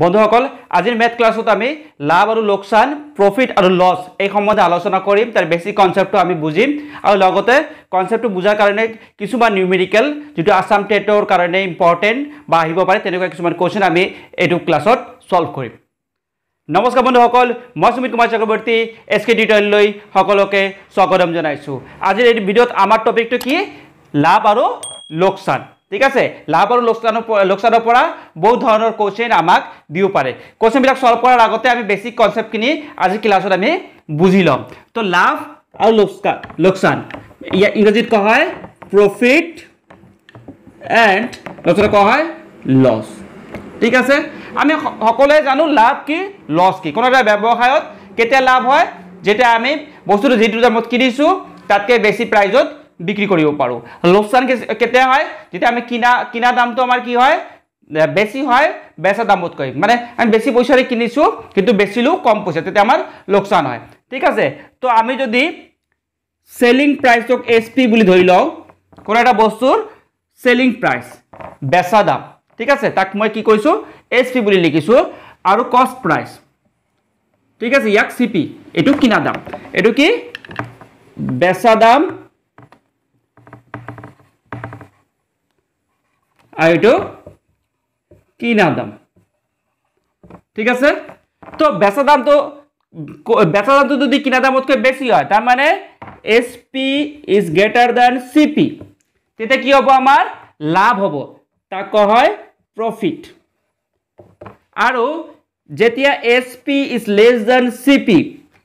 বন্ধুসকল আজিৰ মেথ ক্লাছত আমি লাভ আৰু লোকচান প্ৰফিট আৰু লছ এই সম্বন্ধে আলোচনা কৰিম তাৰ বেছিক কনচেপ্টটো আমি বুজিম আৰু লগতে কনচেপ্টটো বুজাৰ কাৰণে কিছুমান নিউমেৰিকেল যিটো আছাম টেটৰ কাৰণে ইম্পৰ্টেণ্ট বা আহিব পাৰে তেনেকুৱা কিছুমান কুৱেশ্যন আমি এইটো ক্লাছত ছল্ভ কৰিম নমস্কাৰ বন্ধুসকল মই সুমিত কুমাৰ চক্ৰৱৰ্তী এছ কে ডিটেললৈ সকলোকে স্বাগতম জনাইছোঁ আজিৰ এই ভিডিঅ'ত আমাৰ টপিকটো কি লাভ আৰু লোকচান ঠিক আছে লাভ আৰু লোকচানৰ পৰা লোকচানৰ পৰা বহুত ধৰণৰ কুৱেশ্যন আমাক দিব পাৰে কুৱেশ্যনবিলাক চল্ভ কৰাৰ আগতে আমি বেছিক কনচেপ্টখিনি আজি ক্লাছত আমি বুজি ল'ম তো লাভ আৰু লোকচান লোকচান ইয়াত ইংৰাজীত কোৱা হয় প্ৰফিট এণ্ড লগতে কোৱা হয় লছ ঠিক আছে আমি সকলোৱে জানো লাভ কি লছ কি কোনো এটা ব্যৱসায়ত কেতিয়া লাভ হয় যেতিয়া আমি বস্তুটো যিটো দামত কিনিছোঁ তাতকৈ বেছি প্ৰাইজত বিক্ৰী কৰিব পাৰোঁ লোকচান কেতিয়া হয় যেতিয়া আমি কিনা কিনা দামটো আমাৰ কি হয় বেছি হয় বেচা দামতকৈ মানে আমি বেছি পইচাৰে কিনিছোঁ কিন্তু বেচিলেও কম পইচা তেতিয়া আমাৰ লোকচান হয় ঠিক আছে তো আমি যদি চেলিং প্ৰাইচক এছ পি বুলি ধৰি লওঁ কোনো এটা বস্তুৰ চেলিং প্ৰাইচ বেচা দাম ঠিক আছে তাক মই কি কৈছোঁ এছ পি বুলি লিখিছোঁ আৰু কষ্ট প্ৰাইচ ঠিক আছে ইয়াক চি পি এইটো কিনা দাম এইটো কি বেচা দাম আইটো কিনা দাম ঠিক আছে তো বেচা দামটো বেচা দামটো যদি কিনা দামতকৈ বেছি হয় তাৰমানে S P is greater than C P তেতিয়া কি হ'ব আমাৰ লাভ হ'ব তাক হয় প্ৰফিট আৰু যেতিয়া S P is less than C P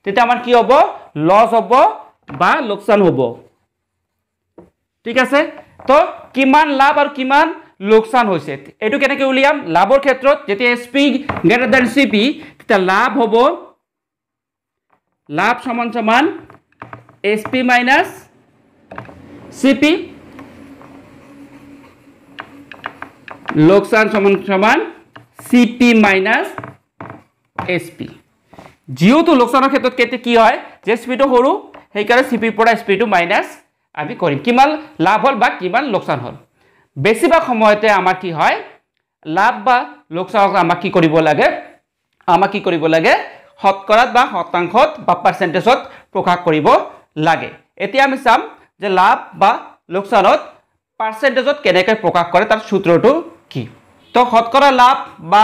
তেতিয়া আমাৰ কি হ'ব লছ হ'ব বা লোকচান হ'ব ঠিক আছে তো কিমান লাভ আৰু কিমান লোকচান হৈছে এইটো কেনেকৈ উলিয়াম লাভৰ ক্ষেত্ৰত যেতিয়া S P greater than C P তেতিয়া লাভ হ'ব লাভ সমান সমান পি মাইনাছ চি পি লোকচান সমান সমান পি মাইনাছ এছ পি যিহেতু লোকচানৰ ক্ষেত্ৰত কেতিয়া কি হয় যে এছ পিটো সৰু সেইকাৰণে চি পিৰ পৰা এছ পিটো মাইনাছ আমি কৰিম কিমান লাভ হ'ল বা কিমান লোকচান হ'ল বেছিভাগ সময়তে আমাৰ কি হয় লাভ বা লোকচানক আমাক কি কৰিব লাগে আমাক কি কৰিব লাগে শতকৰাত বা শতাংশত বা পাৰ্চেণ্টেজত প্ৰকাশ কৰিব লাগে এতিয়া আমি চাম যে লাভ বা লোকচানত পাৰ্চেণ্টেজত কেনেকৈ প্ৰকাশ কৰে তাৰ সূত্ৰটো কি তো শতকৰা লাভ বা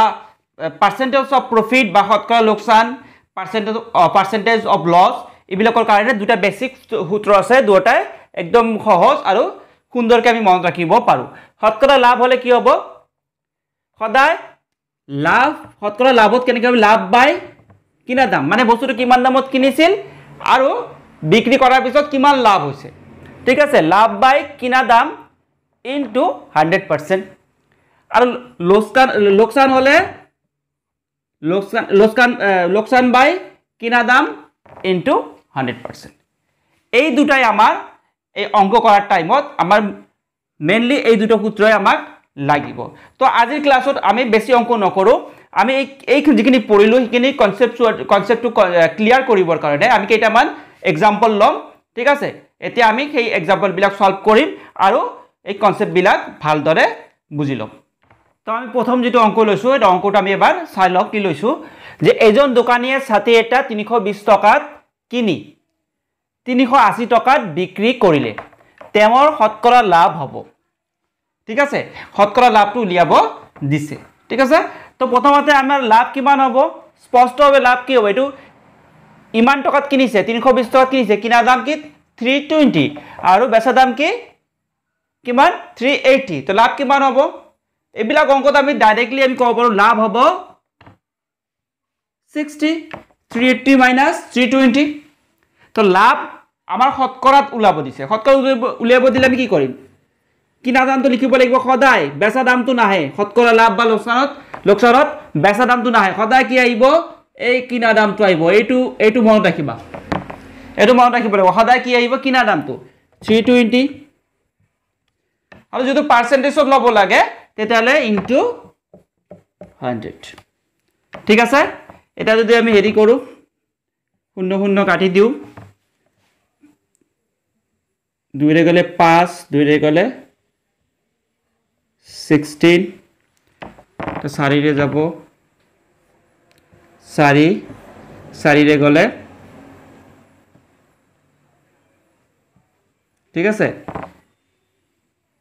পাৰ্চেণ্টেজ অফ প্ৰফিট বা শতকৰা লোকচান পাৰ্চেণ্টেজ পাৰ্চেণ্টেজ অফ লছ এইবিলাকৰ কাৰণে দুটা বেছিক সূত্ৰ আছে দুয়োটাই একদম সহজ আৰু সুন্দৰকৈ আমি মনত ৰাখিব পাৰোঁ শতকৰা লাভ হ'লে কি হ'ব সদায় লাভ শতকৰা লাভত কেনেকৈ আমি লাভ বাই কিনা দাম মানে বস্তুটো কিমান দামত কিনিছিল আৰু বিক্ৰী কৰাৰ পিছত কিমান লাভ হৈছে ঠিক আছে লাভ বাই কিনা দাম ইনটু হাণ্ড্ৰেড পাৰ্চেণ্ট আৰু লোকচান লোকচান হ'লে লোকচান লোকচান লোকচান বাই কিনা দাম ইনটু হাণ্ড্ৰেড পাৰ্চেণ্ট এই দুটাই আমাৰ এই অংক কৰাৰ টাইমত আমাৰ মেইনলি এই দুটা সূত্ৰই আমাক লাগিব তো আজিৰ ক্লাছত আমি বেছি অংক নকৰো আমি এই যিখিনি পঢ়িলোঁ সেইখিনি কনচেপ্ট কনচেপ্টটো ক্লিয়াৰ কৰিবৰ কাৰণে আমি কেইটামান এক্সাম্পল লম ঠিক আছে এতিয়া আমি সেই এক্সাম্পলবিলাক চল্ভ কৰিম আৰু এই কনচেপ্টবিলাক ভালদৰে বুজি লম তো আমি প্ৰথম যিটো অংক লৈছোঁ সেইটো অংকটো আমি এবাৰ চাই লওঁ কি লৈছোঁ যে এজন দোকানীয়ে ছাতি এটা তিনিশ বিছ টকাত কিনি তিনিশ আশী টকাত বিক্ৰী কৰিলে তেওঁৰ শতকৰা লাভ হ'ব ঠিক আছে শতকৰা লাভটো উলিয়াব দিছে ঠিক আছে তো প্ৰথমতে আমাৰ লাভ কিমান হ'ব স্পষ্টভাৱে লাভ কি হ'ব এইটো ইমান টকাত কিনিছে তিনিশ বিছ টকাত কিনিছে কিনা দাম কি থ্ৰী টুৱেণ্টি আৰু বেচা দাম কি কিমান থ্ৰী এইটি তো লাভ কিমান হ'ব এইবিলাক অংকত আমি ডাইৰেক্টলি আমি ক'ব পাৰোঁ লাভ হ'ব sixty three eighty minus three twenty তো লাভ আমাৰ শতকৰাত ওলাব দিছে শতকৰাত উলিয়াব দিলে আমি কি কৰিম কিনা দামটো লিখিব লাগিব সদায় বেচা দামটো নাহে শতকৰা লাভ বা লোকচানত লোকচানত বেচা দামটো নাহে সদায় কি আহিব এই কিনা দামটো আহিব এইটো এইটো মনত ৰাখিবা এইটো মনত ৰাখিব লাগিব সদায় কি আহিব কিনা দামটো থ্ৰী টুৱেণ্টি আৰু যিটো পাৰ্চেণ্টেজত ল'ব লাগে তেতিয়াহ'লে ইনটু হাণ্ড্ৰেড ঠিক আছে এতিয়া যদি আমি হেৰি কৰোঁ শূন্য শূন্য কাটি দিওঁ দুইৰে গ'লে পাঁচ দুইৰে গ'লে ছিক্সটিন চাৰিৰে যাব চাৰি চাৰিৰে গ'লে ঠিক আছে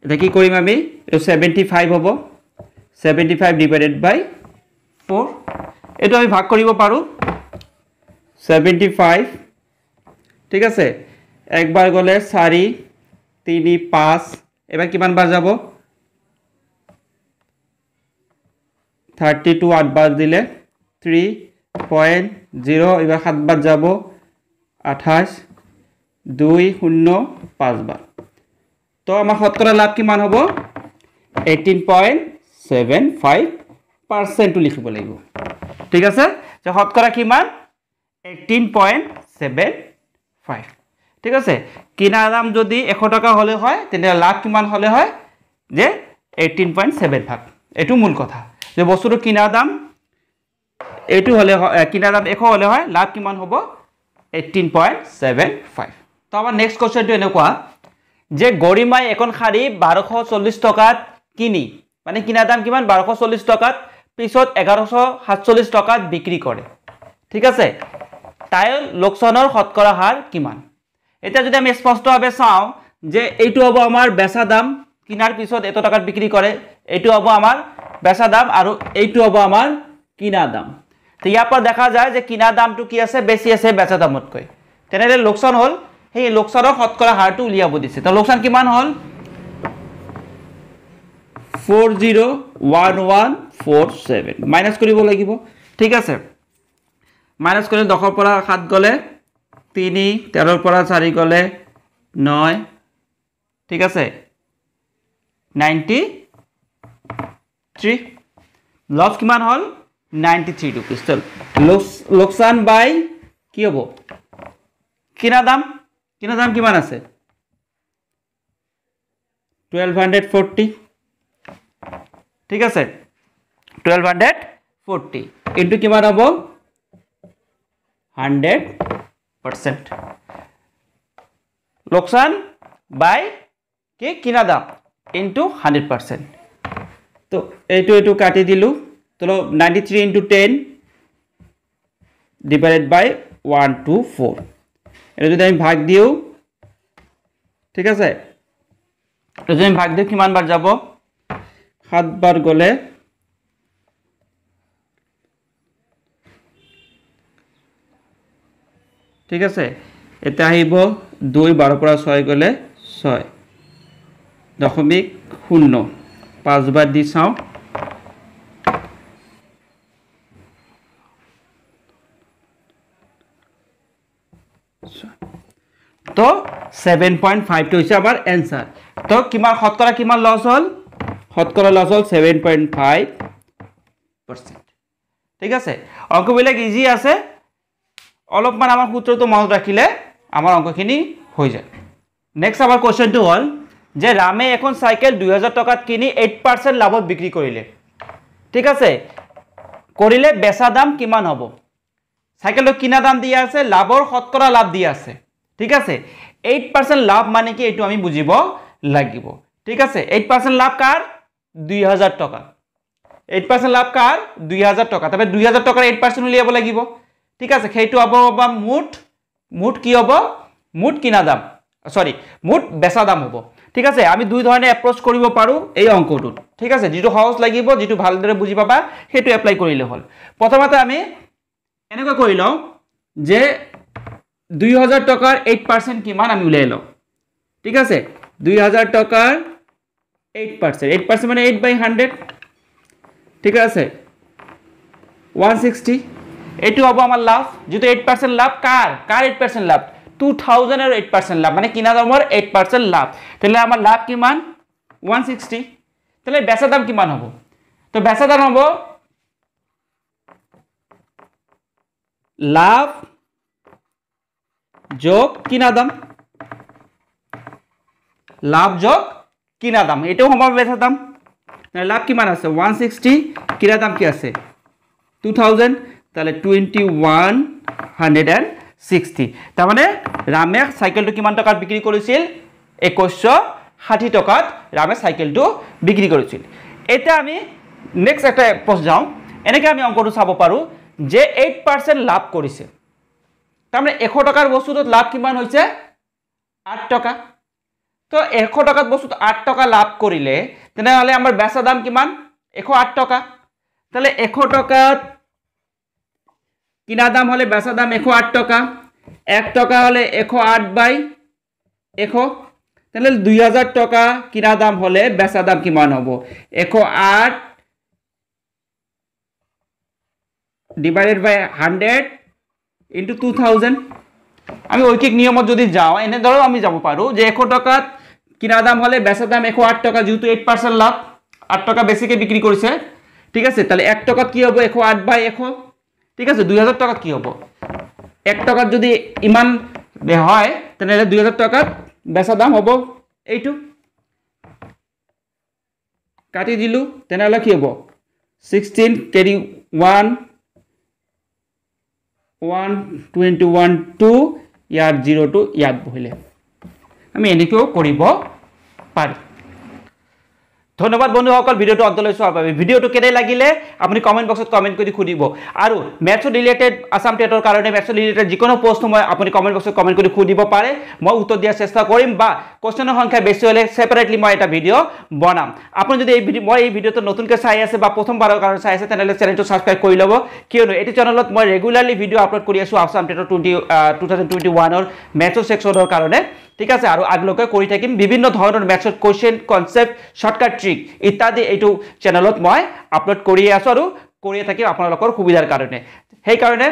এতিয়া কি কৰিম আমি ছেভেণ্টি ফাইভ হ'ব seventy five divided by four এইটো আমি ভাগ কৰিব পাৰোঁ ছেভেণ্টি ফাইভ ঠিক আছে একবার গলে চারি তিনি পাঁচ এবার কিমান বার যাব থার্টি টু আটবার দিলে থ্রি পয়েন্ট জিরো এবার সাতবার যাব আঠাইশ দুই শূন্য পাঁচবার তো আমার সত্তরের লাভ কিমান হব eighteen point seven five percent লিখব লাগিব ঠিক আছে শতকরা কিমান এইটিন পয়েন্ট সেভেন ফাইভ ঠিক আছে কিনা দাম যদি এশ টকা হ'লে হয় তেতিয়া লাভ কিমান হ'লে হয় যে এইটিন পইণ্ট ছেভেন ফাইভ এইটো মূল কথা যে বস্তুটো কিনা দাম এইটো হ'লে হয় কিনা দাম এশ হ'লে হয় লাভ কিমান হ'ব এইটিন পইণ্ট ছেভেন ফাইভ তো আমাৰ নেক্সট কুৱেশ্যনটো এনেকুৱা যে গৰিমাই এখন শাৰী বাৰশ চল্লিছ টকাত কিনি মানে কিনা দাম কিমান বাৰশ চল্লিছ টকাত পিছত এঘাৰশ সাতচল্লিছ টকাত বিক্ৰী কৰে ঠিক আছে তাইৰ লোকচানৰ শতকৰা হাৰ কিমান এটা যদি আমি স্পষ্টভাবে চাও যে এইটো হব আমার বেচা দাম কিনার পিছত এত টাকার বিক্রি করে এইটো হব আমার বেচা দাম আর এইটো হব আমার কিনা দাম তো ইয়ারপর দেখা যায় যে কিনা দামটা কি আছে বেশি আছে বেচা দামতক তেনে লোকসান হল সেই লোকসানের শতকরা হারটা উলিয়াব দিছে তো লোকসান কি হল ফোর মাইনাস লাগিব ঠিক আছে মাইনাস করে দশের সাত গলে তিনি তেৰোৰ পৰা চাৰি গলে নয় ঠিক আছে নাইণ্টি থ্ৰী লছ কিমান হল নাইনটি থ্রি রুপিস চল লোকচান বাই কি হব কিনা দাম কিনা দাম কিমান আছে টুয়েলভ হাণ্ড্ৰেড ফৰ্টি ঠিক আছে টুয়েলভ হাণ্ড্ৰেড ফৰ্টি এইটো কিমান হব হাণ্ড্ৰেড परसेंट लोकसान बाय के किना दाम इनटू हंड्रेड परसेंट तो ए टू ए टू काटे दिलो तो लो ninety three into ten divide by one two four ये जो दें भाग दियो ठीक है सर ये जो दें भाग दियो किमान बार जाबो खाद बार गोले ঠিক আছে এটা আহিব দুই বাৰৰ পৰা ছয় গ'লে ছয় দশমিক শূন্য পাঁচবাৰ দি চাওঁ তো ছেভেন পইণ্ট ফাইভ টু হৈছে আমাৰ এনচাৰ তো কিমান শতকৰা কিমান লছ হ'ল শতকৰা লছ হ'ল ছেভেন পইণ্ট ফাইভ পাৰ্চেণ্ট ঠিক আছে অংকবিলাক ইজি আছে অলপমান আমাৰ সূত্ৰটো মনত ৰাখিলে আমাৰ অংকখিনি হৈ যায় নেক্সট আমাৰ কুৱেশ্যনটো হ'ল যে ৰামে এখন চাইকেল দুহেজাৰ টকাত কিনি এইট পাৰ্চেণ্ট লাভত বিক্ৰী কৰিলে ঠিক আছে কৰিলে বেচা দাম কিমান হ'ব চাইকেলটো কিনা দাম দিয়া আছে লাভৰ শতকৰা লাভ দিয়া আছে ঠিক আছে এইট পাৰ্চেণ্ট লাভ মানে কি এইটো আমি বুজিব লাগিব ঠিক আছে এইট পাৰ্চেণ্ট লাভ কাৰ দুই হাজাৰ টকা এইট পাৰ্চেণ্ট লাভ কাৰ দুই হাজাৰ টকা তাৰপৰা দুই হাজাৰ টকাৰ এইট পাৰ্চেণ্ট উলিয়াব লাগিব ঠিক আছে সেইটো হ'ব বা মুঠ মুঠ কি হ'ব মুঠ কিনা দাম চৰি মুঠ বেচা দাম হ'ব ঠিক আছে আমি দুই ধৰণে এপ্ৰ'চ কৰিব পাৰোঁ এই অংকটোত ঠিক আছে যিটো সহজ লাগিব যিটো ভালদৰে বুজি পাবা সেইটো এপ্লাই কৰিলে হ'ল প্ৰথমতে আমি এনেকৈ কৰি লওঁ যে দুই হাজাৰ টকাৰ এইট পাৰ্চেণ্ট কিমান আমি উলিয়াই লওঁ ঠিক আছে দুই হাজাৰ টকাৰ এইট পাৰ্চেণ্ট এইট পাৰ্চেণ্ট মানে এইট বাই হাণ্ড্ৰেড ঠিক আছে ওৱান ছিক্সটি এইটো হ'ব আমাৰ লাভ যিটো এইট পাৰ্চেণ্ট লাভ কাৰ কাৰ এইট পাৰ্চেণ্ট লাভ টু থাউজেণ্ড আৰু এইট পাৰ্চেণ্ট লাভ মানে কিনা দামৰ এইট পাৰ্চেণ্ট লাভ তেতিয়াহ'লে আমাৰ লাভ কিমান ওৱান ছিক্সটি তেতিয়াহ'লে বেচা দাম কিমান হ'ব তো বেচা দাম হ'ব লাভ যোগ কিনা দাম লাভ যোগ কিনা দাম এইটো সম্ভাৱ্য বেচা দাম লাভ কিমান আছে ওৱান ছিক্সটি কিনা দাম কি আছে টু থাউজেণ্ড তাহলে twenty one hundred and sixty তার মানে রামেশ সাইকেলটা কি টাকা বিক্রি করেছিল একশ ষাঠি টাকাত রামে সাইকেলটা বিক্রি করেছিল এটা আমি নেক্সট একটা প্রশ্ন যাও এনেকে আমি অঙ্কটা চাব পারো যে এইট পার্সেন্ট লাভ করেছে তারমানে এশ টাকার বস্তুত লাভ কিমান হয়েছে আট টাকা তো এশ টাকার বস্তুত আট টাকা লাভ করিলে তেনহলে আমার বেচা দাম কিমান এশ আট টাকা তাহলে এশ টাকা কিনা দাম হলে বেচা দাম একশো আট টাকা এক টাকা হলে একশো আট বাই একশো তাহলে দুই হাজার টাকা কিনা দাম হলে বেচা দাম কিমান হ'ব একশো আট divided by hundred into two thousand আমি ঐকিক নিয়মত যদি যাওঁ এনেদৰেও আমি যাব পাৰোঁ যে এশ টকাত কিনা দাম হ'লে বেচা দাম এশ আঠ টকা যেহেতু এইট পাৰ্চেণ্ট লাভ আঠ টকা বেছিকৈ বিক্ৰী কৰিছে ঠিক আছে তাহলে এক টকাত কি হ'ব এশ আঠ বাই এশ ঠিক আছে দুই হাজাৰ টকাত কি হব এক টকাত যদি ইমান হয় তেনেহ'লে দুই হাজাৰ টকাত বেচা দাম হব এইটো কাটি দিলোঁ তেনেহ'লে কি হব sixteen KD one one twenty one two ইয়াৰ জিৰ' টু ইয়াত বহিলে আমি এনেকৈও কৰিব পাৰিম ধন্যবাদ বন্ধুসকল ভিডিওটো অন্তলৈ চোৱাৰ বাবে ভিডিঅ'টো কেনে লাগিলে আপুনি কমেণ্ট বক্সত কমেণ্ট কৰি সুধিব আৰু মেথছত ৰিলেটেড আছাম টেটৰ কাৰণে মেথছত ৰিলেটেড যিকোনো প্ৰশ্ন মই আপুনি কমেণ্ট বক্সত কমেণ্ট কৰি সুধিব পাৰে মই উত্তৰ দিয়াৰ চেষ্টা কৰিম বা কুৱেশ্যনৰ সংখ্যা বেছি হ'লে ছেপাৰেটলি মই এটা ভিডিঅ' বনাম আপুনি যদি এই মই এই ভিডিঅ'টো নতুনকৈ চাই আছে বা প্ৰথমবাৰৰ কাৰণে চাই আছে তেনেহ'লে চেনেলটো ছাবস্ক্ৰাইব কৰি ল'ব কিয়নো এইটো চেনেলত মই ৰেগুলাৰলি ভিডিঅ' আপলোড কৰি আছোঁ আছাম টেটৰ টুৱেণ্টি টু থাউজেণ্ড টুৱেণ্টি ওৱানৰ মেথছৰ ছেকশ্যনৰ কাৰণে ঠিক আছে আৰু আগলৈকে কৰি থাকিম বিভিন্ন ধৰণৰ মেথছত কুৱেশ্যন কনচেপ্ট শ্বৰ্টকাট মেট্ৰিক ইত্যাদি এইটো চেনেলত মই আপলোড কৰিয়ে আছো আৰু কৰিয়ে থাকিম আপোনালোকৰ সুবিধাৰ কাৰণে সেইকাৰণে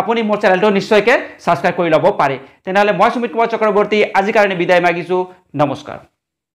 আপুনি মোৰ চেনেলটো নিশ্চয়কৈ ছাবস্ক্ৰাইব কৰি ল'ব পাৰে তেনেহ'লে মই সুমিত কুমাৰ চক্ৰৱৰ্তী আজিৰ কাৰণে বিদায় মাগিছোঁ নমস্কাৰ